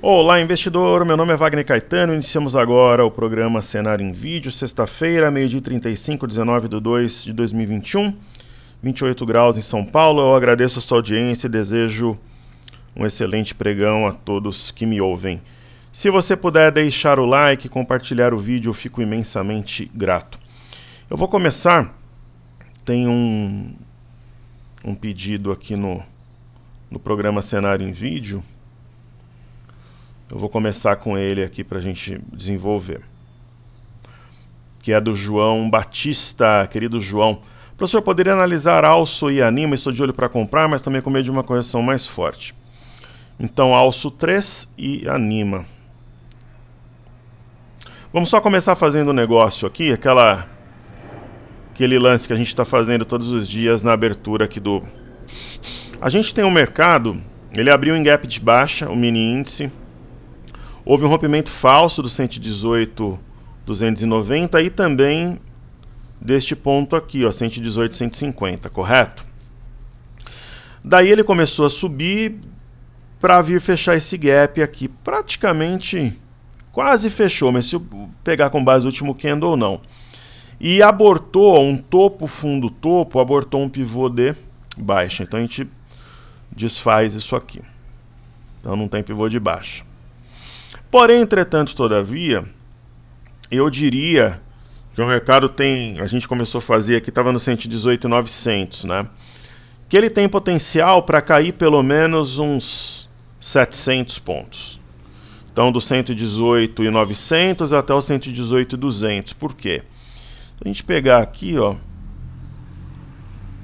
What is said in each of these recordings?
Olá, investidor. Meu nome é Wagner Caetano. Iniciamos agora o programa Cenário em Vídeo, sexta-feira, meio-dia 35, 19 de 2 de 2021, 28 graus em São Paulo. Eu agradeço a sua audiência e desejo um excelente pregão a todos que me ouvem. Se você puder deixar o like e compartilhar o vídeo, eu fico imensamente grato. Eu vou começar. Tem um, um pedido aqui no, no programa Cenário em Vídeo eu vou começar com ele aqui para a gente desenvolver. Que é do João Batista, querido João. Professor, poderia analisar Alço e Anima? Estou de olho para comprar, mas também com medo de uma correção mais forte. Então, Alço 3 e Anima. Vamos só começar fazendo um negócio aqui, aquela aquele lance que a gente está fazendo todos os dias na abertura aqui do. A gente tem um mercado, ele abriu em gap de baixa, o mini índice, Houve um rompimento falso do 118 290 e também deste ponto aqui, ó, 118 150, correto? Daí ele começou a subir para vir fechar esse gap aqui, praticamente quase fechou, mas se eu pegar com base o último candle ou não. E abortou um topo fundo topo, abortou um pivô de baixa. Então a gente desfaz isso aqui. Então não tem pivô de baixa. Porém, entretanto, todavia, eu diria que o mercado tem, a gente começou a fazer aqui, estava no 118,900, né? Que ele tem potencial para cair pelo menos uns 700 pontos. Então, do 118,900 até o 118,200. Por quê? Se a gente pegar aqui, ó,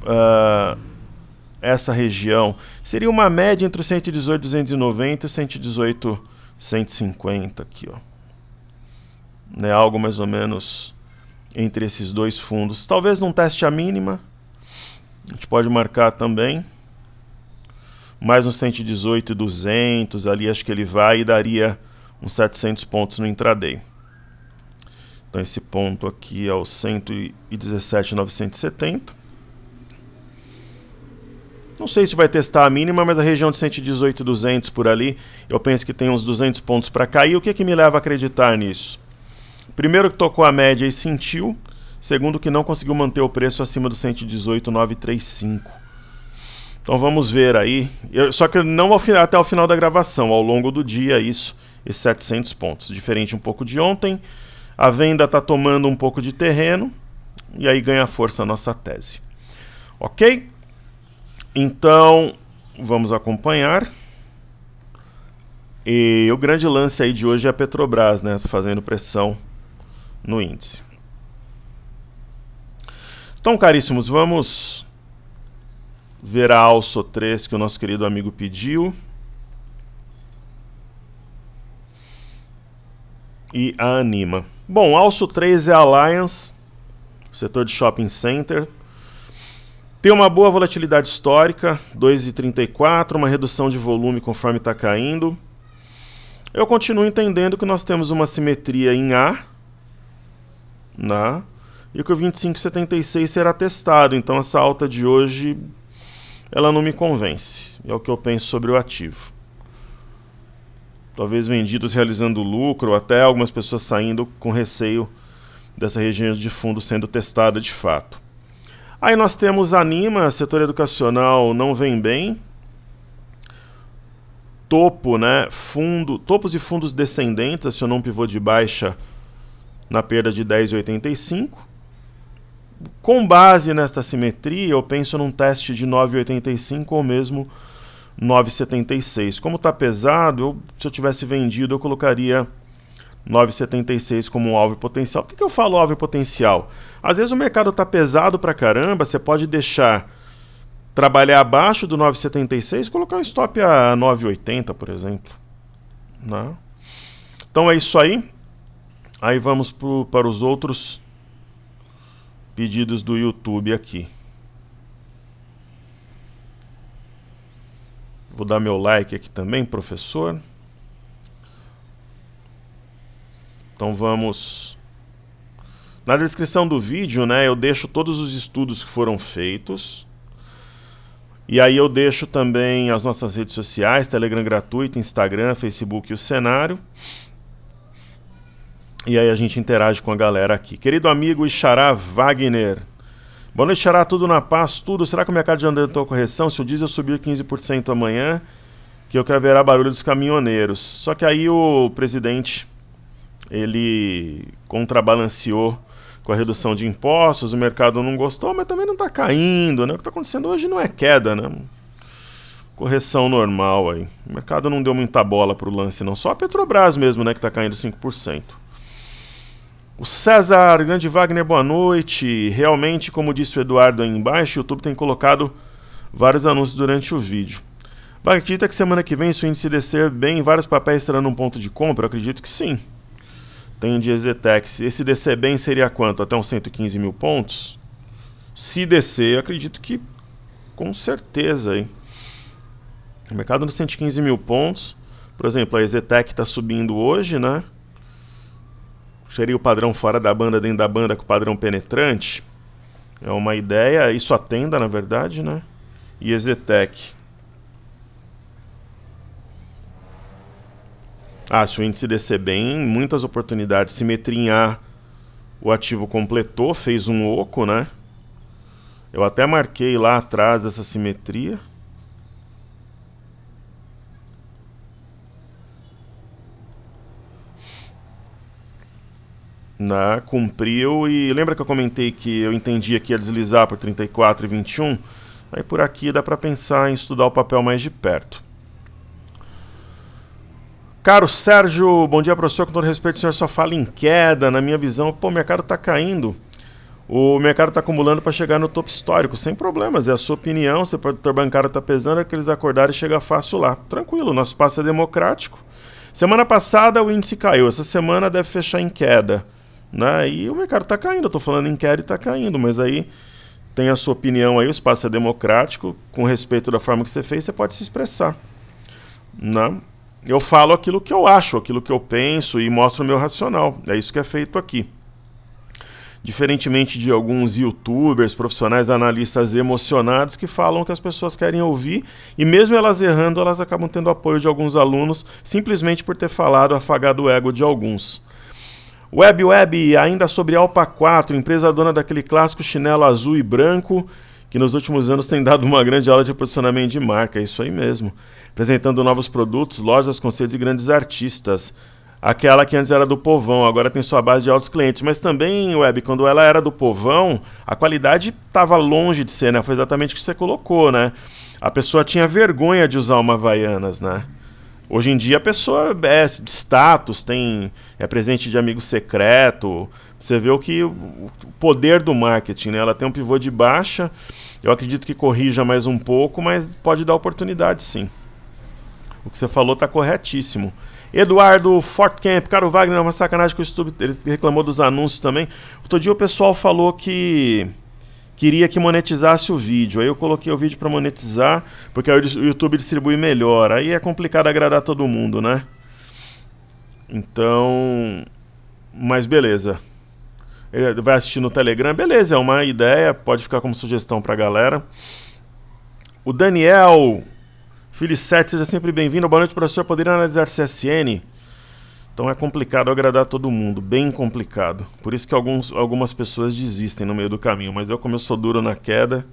uh, essa região, seria uma média entre 118,290 e 118,200. 150 aqui, ó. Né, algo mais ou menos entre esses dois fundos. Talvez num teste a mínima. A gente pode marcar também. Mais uns 118 e 200 ali, acho que ele vai e daria uns 700 pontos no intraday. Então esse ponto aqui é o 117,970. Não sei se vai testar a mínima, mas a região de 118, 200 por ali, eu penso que tem uns 200 pontos para cair. O que, que me leva a acreditar nisso? Primeiro que tocou a média e sentiu. Segundo que não conseguiu manter o preço acima do 118,935. Então vamos ver aí. Eu, só que não ao até o final da gravação, ao longo do dia isso, esses 700 pontos. Diferente um pouco de ontem. A venda está tomando um pouco de terreno e aí ganha força a nossa tese. Ok? Então, vamos acompanhar. E o grande lance aí de hoje é a Petrobras, né, fazendo pressão no índice. Então, caríssimos, vamos ver a Also 3 que o nosso querido amigo pediu. E a Anima. Bom, Also 3 é a Alliance, setor de shopping center. Tem uma boa volatilidade histórica, 2,34, uma redução de volume conforme está caindo. Eu continuo entendendo que nós temos uma simetria em A, né? e que o 25,76 será testado, então essa alta de hoje ela não me convence, é o que eu penso sobre o ativo. Talvez vendidos realizando lucro, até algumas pessoas saindo com receio dessa região de fundo sendo testada de fato. Aí nós temos Anima, setor educacional não vem bem. Topo, né? Fundo, topos e fundos descendentes acionou um pivô de baixa na perda de 10,85. Com base nesta simetria, eu penso num teste de 9,85 ou mesmo 9,76. Como está pesado, eu, se eu tivesse vendido, eu colocaria 9,76 como um alvo potencial. Por que, que eu falo alvo potencial? Às vezes o mercado está pesado para caramba, você pode deixar trabalhar abaixo do 9,76 colocar um stop a 9,80, por exemplo. Né? Então é isso aí. Aí vamos pro, para os outros pedidos do YouTube aqui. Vou dar meu like aqui também, professor. Então vamos. Na descrição do vídeo, né, eu deixo todos os estudos que foram feitos. E aí eu deixo também as nossas redes sociais, Telegram gratuito, Instagram, Facebook e o cenário. E aí a gente interage com a galera aqui. Querido amigo Ixará Wagner. Boa noite, Xará. Tudo na paz? Tudo. Será que o mercado já andou correção? Se o diesel subir 15% amanhã, que eu quero ver a barulho dos caminhoneiros. Só que aí o presidente ele contrabalanceou com a redução de impostos, o mercado não gostou, mas também não está caindo, né? O que está acontecendo hoje não é queda, né? Correção normal aí. O mercado não deu muita bola para o lance, não. Só a Petrobras mesmo, né, que está caindo 5%. O César, grande Wagner, boa noite. Realmente, como disse o Eduardo aí embaixo, o YouTube tem colocado vários anúncios durante o vídeo. acredita que semana que vem, se o índice descer bem, vários papéis estarão num ponto de compra? Eu acredito que sim. Tem o Diesetex. Esse descer bem seria quanto? Até uns 115 mil pontos? Se descer, acredito que com certeza, hein? O mercado nos 115 mil pontos. Por exemplo, a Ezetec está subindo hoje, né? Seria o padrão fora da banda, dentro da banda com o padrão penetrante. É uma ideia, isso atenda, na verdade, né? E Ezetec. Ah, se o índice descer bem, muitas oportunidades. Simetria o ativo completou, fez um oco, né? Eu até marquei lá atrás essa simetria. Né? Cumpriu e lembra que eu comentei que eu entendia que ia deslizar por 34 e 21? Aí por aqui dá para pensar em estudar o papel mais de perto. Caro Sérgio, bom dia, professor. Com todo respeito, o senhor só fala em queda. Na minha visão, pô, o mercado está caindo. O mercado está acumulando para chegar no topo histórico, sem problemas. É a sua opinião. Se o produtor bancário está pesando, é que eles acordaram e chegar fácil lá. Tranquilo, nosso passo é democrático. Semana passada o índice caiu, essa semana deve fechar em queda. Né? E o mercado está caindo. Eu estou falando em queda e está caindo, mas aí tem a sua opinião aí. O espaço é democrático. Com respeito da forma que você fez, você pode se expressar. Né? eu falo aquilo que eu acho, aquilo que eu penso e mostro o meu racional. É isso que é feito aqui. Diferentemente de alguns youtubers, profissionais, analistas emocionados que falam o que as pessoas querem ouvir e, mesmo elas errando, elas acabam tendo apoio de alguns alunos simplesmente por ter falado, afagado o ego de alguns. Web Web, ainda sobre Alpa 4, empresa dona daquele clássico chinelo azul e branco que nos últimos anos tem dado uma grande aula de posicionamento de marca, é isso aí mesmo. Apresentando novos produtos, lojas, conselhos e grandes artistas. Aquela que antes era do povão, agora tem sua base de altos clientes. Mas também, Web, quando ela era do povão, a qualidade estava longe de ser, né? Foi exatamente o que você colocou, né? A pessoa tinha vergonha de usar uma Havaianas, né? Hoje em dia a pessoa é status, tem é presente de amigo secreto. Você vê o que o poder do marketing, né? Ela tem um pivô de baixa. Eu acredito que corrija mais um pouco, mas pode dar oportunidade sim. O que você falou está corretíssimo. Eduardo Fortcamp, cara, o Wagner é uma sacanagem que o YouTube ele reclamou dos anúncios também. Outro dia o pessoal falou que queria que monetizasse o vídeo. Aí eu coloquei o vídeo para monetizar, porque aí o YouTube distribui melhor. Aí é complicado agradar todo mundo, né? Então, mas beleza. Ele vai assistir no Telegram, beleza, é uma ideia, pode ficar como sugestão para a galera. O Daniel Felicete, seja sempre bem-vindo. Boa noite, professor. Poderia analisar CSN? Então é complicado agradar todo mundo, bem complicado. Por isso que alguns, algumas pessoas desistem no meio do caminho, mas eu como eu sou duro na queda,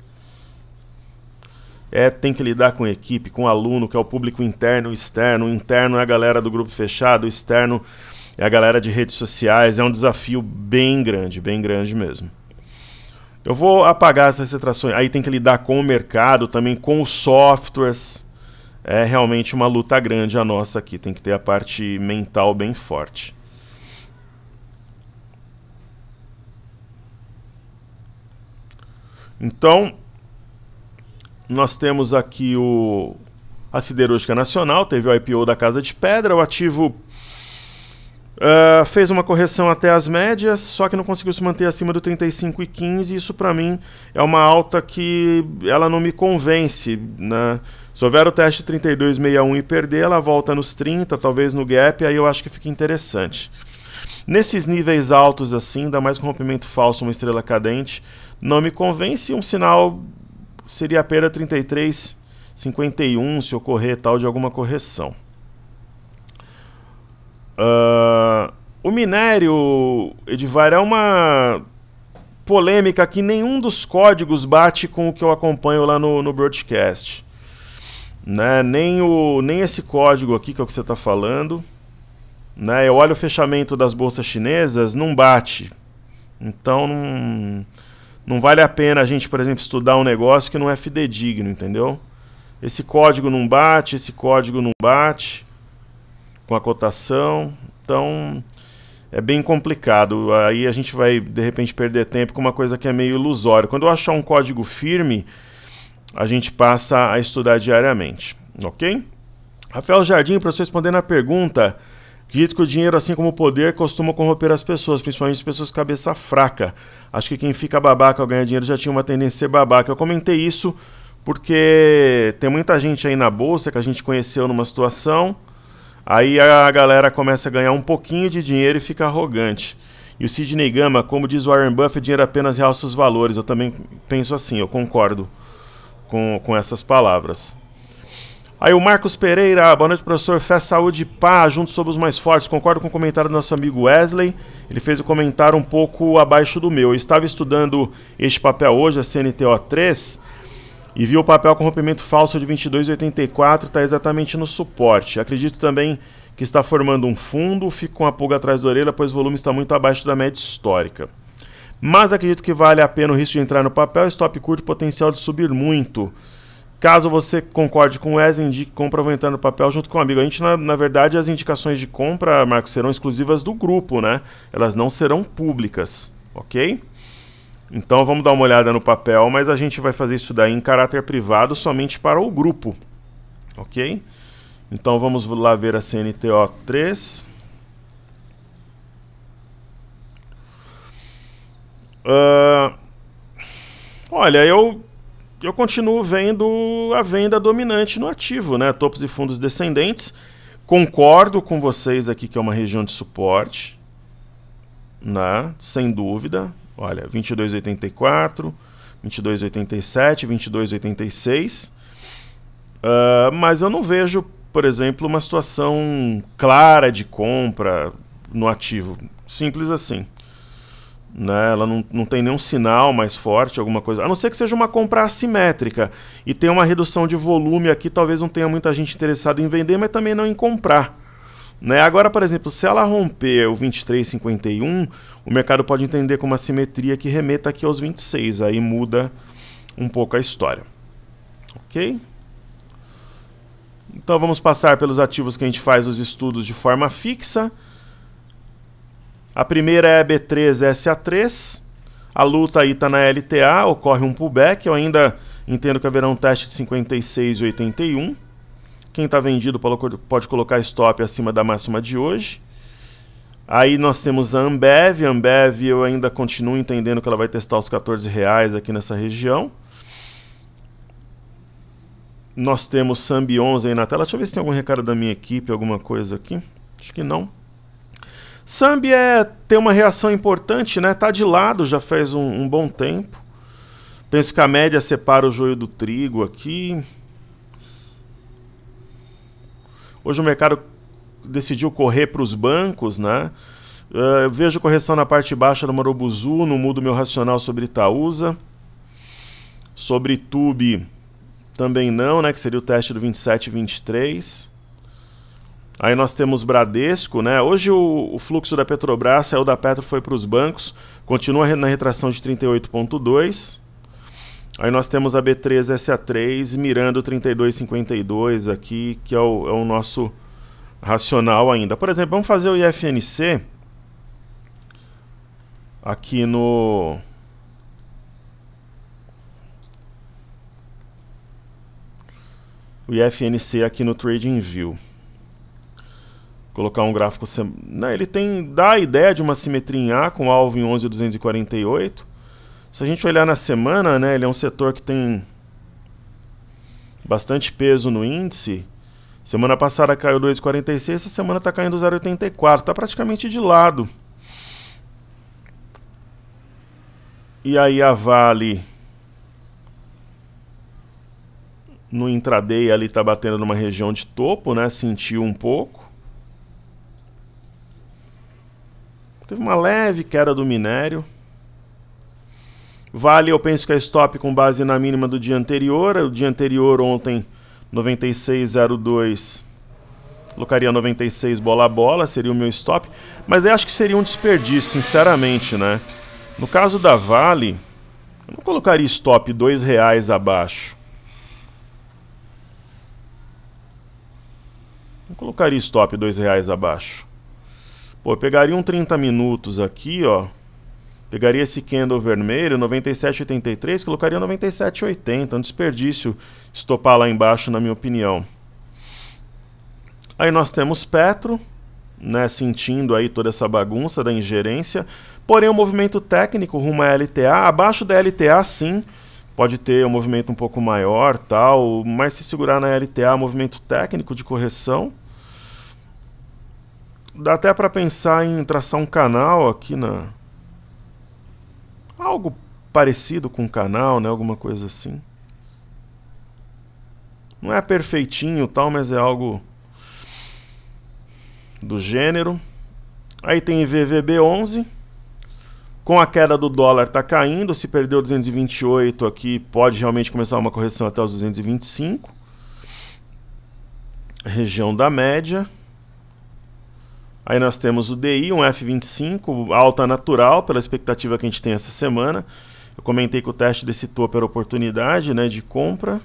é tem que lidar com equipe, com aluno, que é o público interno, externo, o interno é a galera do grupo fechado, o externo é a galera de redes sociais, é um desafio bem grande, bem grande mesmo. Eu vou apagar essas retrações. Aí tem que lidar com o mercado, também com os softwares é realmente uma luta grande a nossa aqui. Tem que ter a parte mental bem forte. Então, nós temos aqui o, a Siderúrgica Nacional, teve o IPO da Casa de Pedra, o ativo Uh, fez uma correção até as médias, só que não conseguiu se manter acima do 35 e 15. Isso para mim é uma alta que ela não me convence, né? Se houver o teste 32,61 e perder, ela volta nos 30, talvez no gap, aí eu acho que fica interessante. Nesses níveis altos assim, ainda mais com rompimento falso, uma estrela cadente, não me convence. Um sinal seria a perda 33,51 se ocorrer tal de alguma correção. Uh, o minério, Edivar, é uma polêmica que nenhum dos códigos bate com o que eu acompanho lá no, no broadcast. Né? Nem, o, nem esse código aqui, que é o que você está falando. Né? Eu olho o fechamento das bolsas chinesas, não bate. Então não, não vale a pena a gente, por exemplo, estudar um negócio que não é fidedigno, entendeu? Esse código não bate, esse código não bate com a cotação. Então é bem complicado. Aí a gente vai de repente perder tempo com uma coisa que é meio ilusória. Quando eu achar um código firme, a gente passa a estudar diariamente, ok? Rafael Jardim, para você responder na pergunta, acredito que o dinheiro, assim como o poder, costuma corromper as pessoas, principalmente as pessoas cabeça fraca. Acho que quem fica babaca ao ganhar dinheiro já tinha uma tendência a ser babaca. Eu comentei isso porque tem muita gente aí na bolsa que a gente conheceu numa situação Aí a galera começa a ganhar um pouquinho de dinheiro e fica arrogante. E o Sidney Gama, como diz o Warren Buffett, dinheiro apenas realça os valores. Eu também penso assim, eu concordo com, com essas palavras. Aí o Marcos Pereira, ah, boa noite professor, fé, saúde e pá, juntos sobre os mais fortes. Concordo com o comentário do nosso amigo Wesley, ele fez o comentário um pouco abaixo do meu. Eu estava estudando este papel hoje, a CNTO 3, e viu o papel com rompimento falso de 22,84, está exatamente no suporte. Acredito também que está formando um fundo, fica com a pulga atrás da orelha, pois o volume está muito abaixo da média histórica. Mas acredito que vale a pena o risco de entrar no papel, stop curto, potencial de subir muito. Caso você concorde com o Wesley, indique compra vou entrar no papel junto com o amigo. A gente, na, na verdade, as indicações de compra, Marcos, serão exclusivas do grupo, né? Elas não serão públicas, ok? Então vamos dar uma olhada no papel, mas a gente vai fazer isso daí em caráter privado somente para o grupo, ok? Então vamos lá ver a CNTO 3. Uh, ah, olha, eu, eu continuo vendo a venda dominante no ativo, né? Topos e fundos descendentes. Concordo com vocês aqui que é uma região de suporte, né? Sem dúvida. Olha, 2284, 2287, 2286. Uh, mas eu não vejo, por exemplo, uma situação clara de compra no ativo. Simples assim. Né? Ela não, não tem nenhum sinal mais forte, alguma coisa. A não ser que seja uma compra assimétrica e tem uma redução de volume aqui, talvez não tenha muita gente interessada em vender, mas também não em comprar. Né? Agora, por exemplo, se ela romper o 23,51, o mercado pode entender como uma simetria que remeta aqui aos 26. Aí muda um pouco a história. Ok? Então vamos passar pelos ativos que a gente faz os estudos de forma fixa. A primeira é a B3SA3. A luta aí está na LTA, ocorre um pullback. Eu ainda entendo que haverá um teste de 56 e 81. Quem está vendido pode colocar stop acima da máxima de hoje. Aí nós temos a Ambev. A Ambev eu ainda continuo entendendo que ela vai testar os 14 reais aqui nessa região. Nós temos Sambi 11 aí na tela. Deixa eu ver se tem algum recado da minha equipe, alguma coisa aqui. Acho que não. Sambi é, tem uma reação importante, né? Tá de lado já faz um, um bom tempo. Penso que a média separa o joio do trigo aqui. Hoje o mercado decidiu correr para os bancos, né? Uh, vejo correção na parte baixa do Marobuzu, não mudo meu racional sobre Itaúsa. Sobre Tube também não, né? Que seria o teste do 27 e 23. Aí nós temos Bradesco, né? Hoje o, o fluxo da Petrobras saiu da Petro foi para os bancos, continua na retração de 38,2. Aí nós temos a B3SA3 mirando 3252 aqui, que é o, é o nosso racional ainda. Por exemplo, vamos fazer o IFNC aqui no... O IFNC aqui no TradingView. Colocar um gráfico... Sem... Né, ele tem, dá a ideia de uma simetria em A com alvo em 11.248 se a gente olhar na semana, né, ele é um setor que tem bastante peso no índice. Semana passada caiu 2,46, essa semana está caindo 0,84, está praticamente de lado. E aí a Vale no intraday ali está batendo numa região de topo, né? Sentiu um pouco. Teve uma leve queda do minério. Vale, eu penso que é stop com base na mínima do dia anterior. O dia anterior, ontem, 96,02. Colocaria 96 bola a bola, seria o meu stop. Mas eu acho que seria um desperdício, sinceramente, né? No caso da Vale, eu não colocaria stop R$ reais abaixo. Não colocaria stop R$ reais abaixo. Pô, pegaria um 30 minutos aqui, ó. Pegaria esse candle vermelho, 97,83, colocaria 97,80. Um desperdício estopar lá embaixo, na minha opinião. Aí nós temos Petro, né, sentindo aí toda essa bagunça da ingerência. Porém, o movimento técnico rumo à LTA, abaixo da LTA sim, pode ter um movimento um pouco maior, tal, mas se segurar na LTA, movimento técnico de correção. Dá até para pensar em traçar um canal aqui na algo parecido com um canal, né? Alguma coisa assim. Não é perfeitinho tal, mas é algo do gênero. Aí tem VVB11. Com a queda do dólar está caindo, se perdeu 228 aqui, pode realmente começar uma correção até os 225. Região da média. Aí nós temos o DI, um F25, alta natural, pela expectativa que a gente tem essa semana. Eu comentei que o teste desse topo era oportunidade né, de compra.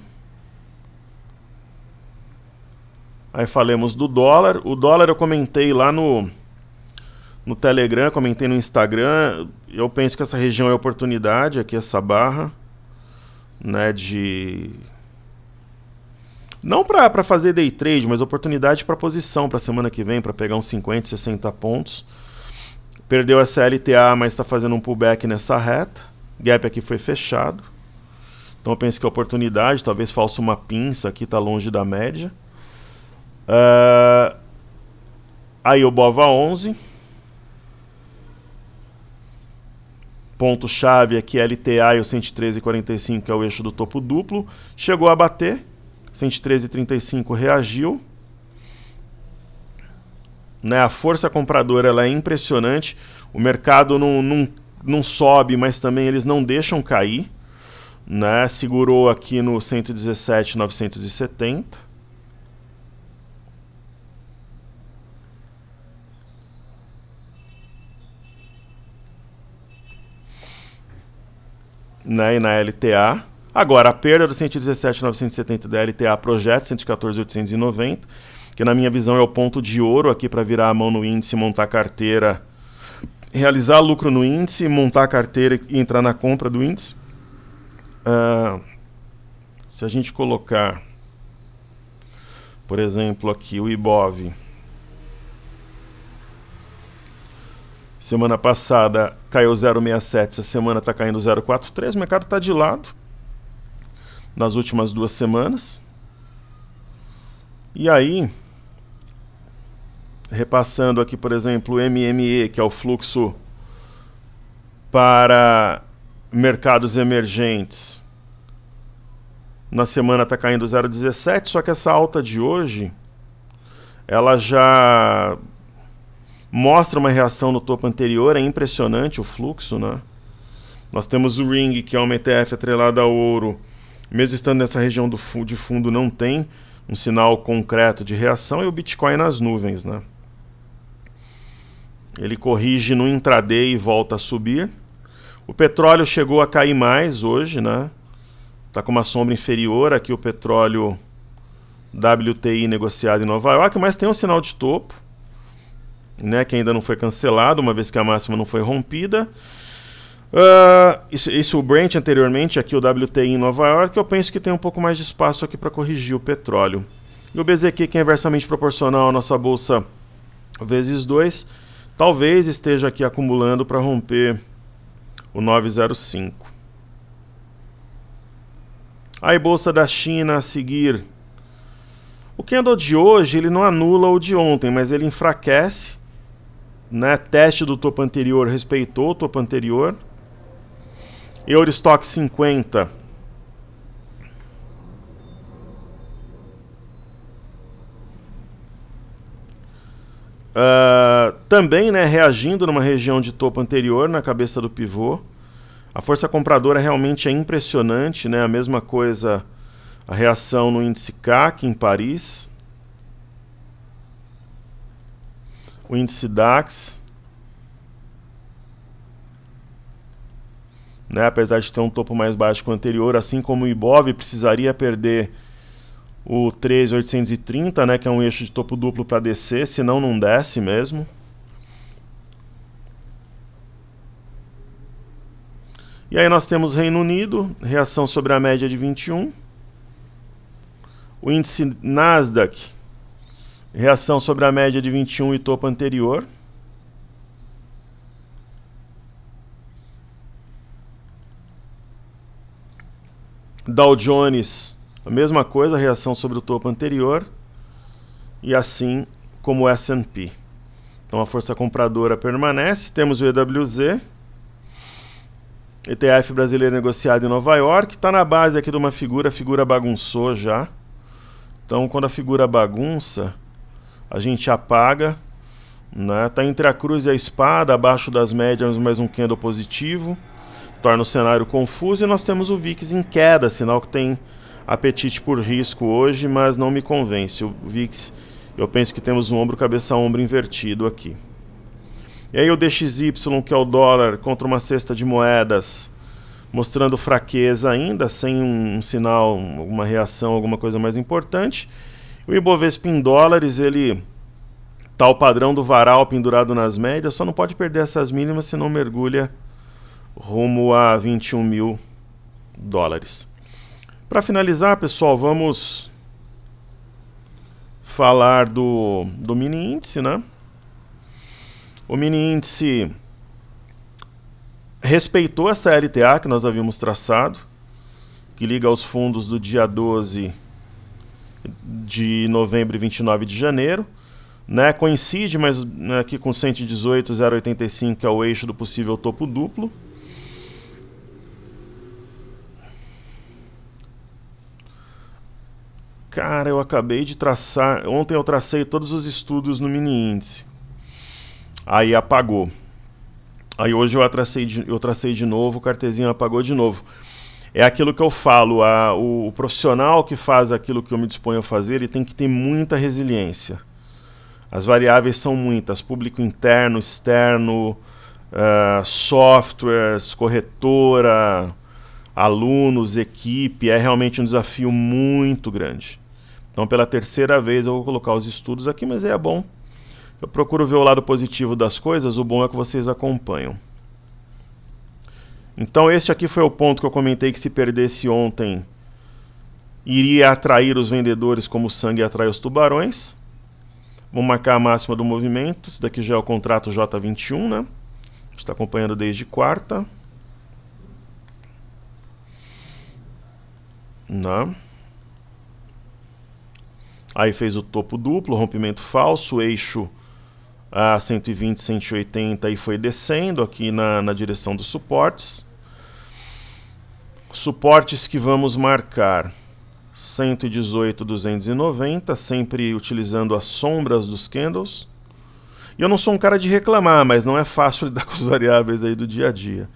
Aí falamos do dólar. O dólar eu comentei lá no, no Telegram, comentei no Instagram. Eu penso que essa região é oportunidade, aqui essa barra né, de não para fazer day trade, mas oportunidade para posição para semana que vem, para pegar uns 50, 60 pontos. Perdeu essa LTA, mas está fazendo um pullback nessa reta. Gap aqui foi fechado. Então eu penso que é oportunidade, talvez faça uma pinça aqui, está longe da média. Uh, aí o Bova 11. Ponto-chave aqui, LTA e o 113,45, que é o eixo do topo duplo. Chegou a bater, 113,35 reagiu. Né? A força compradora ela é impressionante. O mercado não, não, não sobe, mas também eles não deixam cair. Né? Segurou aqui no 117,970. Né, e na LTA Agora, a perda do 117.970 da LTA Projeto 114.890, que na minha visão é o ponto de ouro aqui para virar a mão no índice, montar carteira, realizar lucro no índice, montar a carteira e entrar na compra do índice. Uh, se a gente colocar, por exemplo, aqui o IBOV. Semana passada caiu 0,67, essa semana está caindo 0,43, o mercado está de lado nas últimas duas semanas. E aí, repassando aqui, por exemplo, o MME, que é o fluxo para mercados emergentes. Na semana está caindo 0,17, só que essa alta de hoje ela já mostra uma reação no topo anterior, é impressionante o fluxo, né? Nós temos o Ring, que é uma ETF atrelada ao ouro, mesmo estando nessa região do, de fundo, não tem um sinal concreto de reação e o Bitcoin nas nuvens, né? Ele corrige no intraday e volta a subir. O petróleo chegou a cair mais hoje, né? Tá com uma sombra inferior aqui o petróleo WTI negociado em Nova York, mas tem um sinal de topo, né, que ainda não foi cancelado, uma vez que a máxima não foi rompida. Uh, isso, isso, o Brent anteriormente, aqui o WTI em Nova York, eu penso que tem um pouco mais de espaço aqui para corrigir o petróleo. E o BZQ, que é inversamente proporcional à nossa bolsa vezes 2, talvez esteja aqui acumulando para romper o 905. Aí bolsa da China a seguir. O candle de hoje, ele não anula o de ontem, mas ele enfraquece, né? Teste do topo anterior respeitou o topo anterior. Eurostock 50. Uh, ah, também né, reagindo numa região de topo anterior na cabeça do pivô. A força compradora realmente é impressionante, né? A mesma coisa a reação no índice CAC em Paris. O índice DAX. né? apesar de ter um topo mais baixo que o anterior, assim como o Ibov precisaria perder o 3830, né, que é um eixo de topo duplo para descer, senão não desce mesmo. E aí nós temos Reino Unido, reação sobre a média de 21. O índice Nasdaq, reação sobre a média de 21 e topo anterior. Dow Jones, a mesma coisa, a reação sobre o topo anterior. E assim como o S&P. Então a força compradora permanece. Temos o EWZ, ETF brasileiro negociado em Nova York. Está na base aqui de uma figura, a figura bagunçou já. Então quando a figura bagunça, a gente apaga. Está né? Tá entre a cruz e a espada, abaixo das médias, mais um candle positivo torna o cenário confuso e nós temos o VIX em queda, sinal que tem apetite por risco hoje, mas não me convence. O VIX, eu penso que temos um ombro cabeça ombro invertido aqui. E aí o DXY, que é o dólar contra uma cesta de moedas, mostrando fraqueza ainda, sem um, um sinal, alguma reação, alguma coisa mais importante. O Ibovespa em dólares, ele tá o padrão do varal pendurado nas médias, só não pode perder essas mínimas se não mergulha rumo a 21 mil dólares. Para finalizar, pessoal, vamos falar do, do mini índice, né? O mini índice respeitou essa LTA que nós havíamos traçado, que liga aos fundos do dia 12 de novembro e 29 de janeiro. Né? Coincide, mas né, aqui com 118,085, que é o eixo do possível topo duplo. Cara, eu acabei de traçar. Ontem eu tracei todos os estudos no mini índice. Aí apagou. Aí hoje eu tracei de, eu tracei de novo, o cartezinho apagou de novo. É aquilo que eu falo, a, o, o profissional que faz aquilo que eu me disponho a fazer, ele tem que ter muita resiliência. As variáveis são muitas: público interno, externo, uh, softwares, corretora, alunos, equipe. É realmente um desafio muito grande. Então, pela terceira vez, eu vou colocar os estudos aqui, mas é bom. Eu procuro ver o lado positivo das coisas, o bom é que vocês acompanham. Então, este aqui foi o ponto que eu comentei que se perdesse ontem, iria atrair os vendedores como o sangue atrai os tubarões. Vou marcar a máxima do movimento. Isso daqui já é o contrato J21, né? A gente está acompanhando desde quarta. Não. Né? Aí fez o topo duplo, rompimento falso, eixo a 120, 180 e foi descendo aqui na, na direção dos suportes. Suportes que vamos marcar 118, 290, sempre utilizando as sombras dos candles. E eu não sou um cara de reclamar, mas não é fácil lidar com as variáveis aí do dia a dia.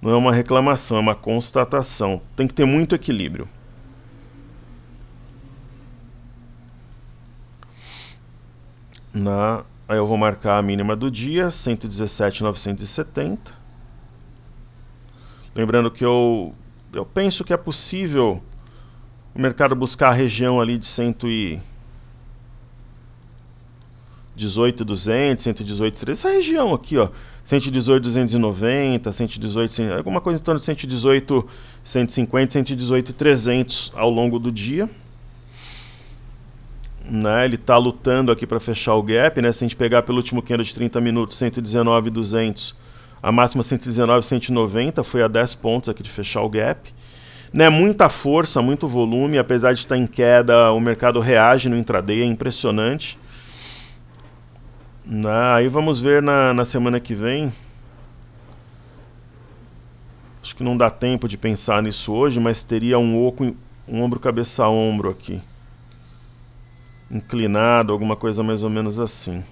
Não é uma reclamação, é uma constatação. Tem que ter muito equilíbrio. na aí eu vou marcar a mínima do dia, 117,970. Lembrando que eu, eu penso que é possível o mercado buscar a região ali de 118,200, 118,300, essa região aqui, ó, 118,290, 118, alguma coisa em torno de 118, 118,300 ao longo do dia né? Ele está lutando aqui para fechar o gap, né? Se a gente pegar pelo último candle de 30 minutos, 119,200, a máxima 119 190 foi a 10 pontos aqui de fechar o gap. Né, muita força, muito volume, apesar de estar tá em queda, o mercado reage no intraday, é impressionante. Né, aí vamos ver na, na semana que vem. Acho que não dá tempo de pensar nisso hoje, mas teria um oco, um ombro cabeça a ombro aqui inclinado, alguma coisa mais ou menos assim.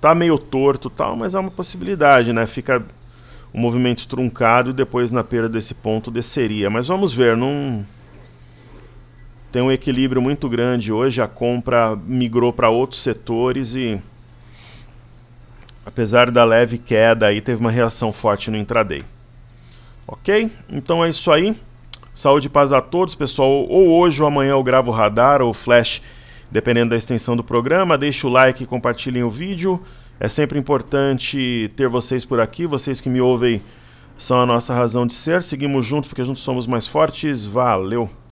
Tá meio torto tal, mas é uma possibilidade, né? Fica o movimento truncado e depois na perda desse ponto desceria. Mas vamos ver, não tem um equilíbrio muito grande hoje. A compra migrou para outros setores e apesar da leve queda aí, teve uma reação forte no intraday. Ok? Então é isso aí. Saúde e paz a todos, pessoal. Ou hoje ou amanhã eu gravo o radar ou flash, dependendo da extensão do programa. Deixe o like e compartilhem o vídeo. É sempre importante ter vocês por aqui. Vocês que me ouvem são a nossa razão de ser. Seguimos juntos porque juntos somos mais fortes. Valeu!